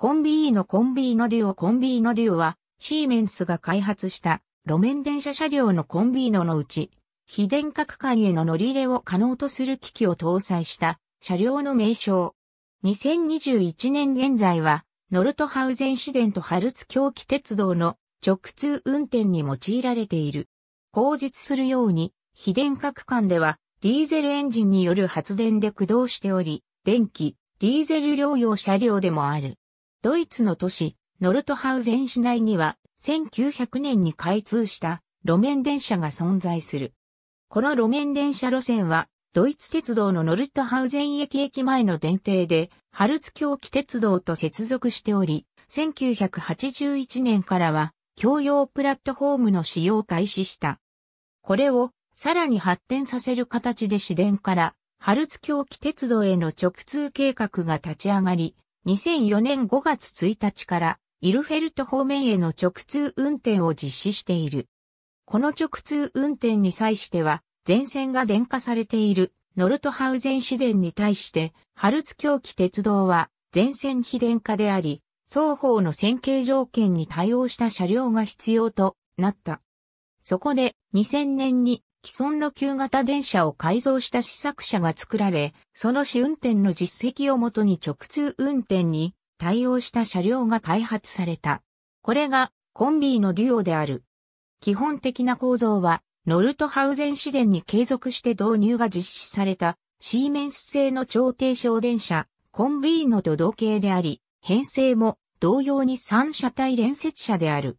コンビーノコンビーノデュオコンビーノデュオは、シーメンスが開発した路面電車車両のコンビーノのうち、非電角間への乗り入れを可能とする機器を搭載した車両の名称。2021年現在は、ノルトハウゼン市電とハルツ狂気鉄道の直通運転に用いられている。口述するように、非電角間では、ディーゼルエンジンによる発電で駆動しており、電気、ディーゼル療養車両でもある。ドイツの都市、ノルトハウゼン市内には、1900年に開通した路面電車が存在する。この路面電車路線は、ドイツ鉄道のノルトハウゼン駅駅前の電停で、ハルツ狂気鉄道と接続しており、1981年からは、共用プラットフォームの使用を開始した。これを、さらに発展させる形で市電から、ハルツ狂気鉄道への直通計画が立ち上がり、2004年5月1日からイルフェルト方面への直通運転を実施している。この直通運転に際しては、全線が電化されているノルトハウゼン市電に対して、ハルツ狂気鉄道は全線非電化であり、双方の線形条件に対応した車両が必要となった。そこで2000年に既存の旧型電車を改造した試作車が作られ、その試運転の実績をもとに直通運転に対応した車両が開発された。これがコンビーのデュオである。基本的な構造は、ノルトハウゼン市電に継続して導入が実施された、シーメンス製の超低床電車、コンビーノと同型であり、編成も同様に3車体連接車である。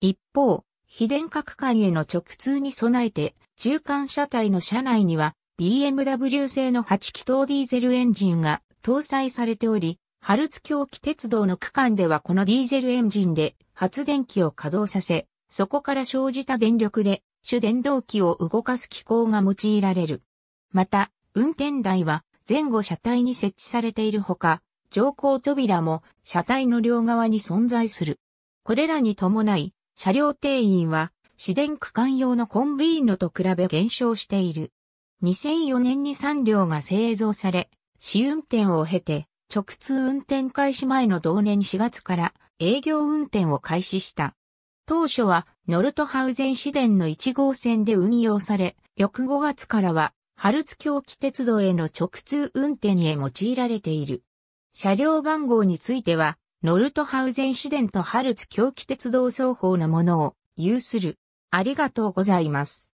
一方、非電区間への直通に備えて、中間車体の車内には BMW 製の8気筒ディーゼルエンジンが搭載されており、ハルツ狂気鉄道の区間ではこのディーゼルエンジンで発電機を稼働させ、そこから生じた電力で主電動機を動かす機構が用いられる。また、運転台は前後車体に設置されているほか、乗降扉も車体の両側に存在する。これらに伴い、車両定員は、市電区間用のコンビーノと比べ減少している。2004年に3両が製造され、試運転を経て、直通運転開始前の同年4月から営業運転を開始した。当初はノルトハウゼン市電の1号線で運用され、翌5月からは、ハルツ狂気鉄道への直通運転へ用いられている。車両番号については、ノルトハウゼンデンとハルツ狂気鉄道双方のものを有する。ありがとうございます。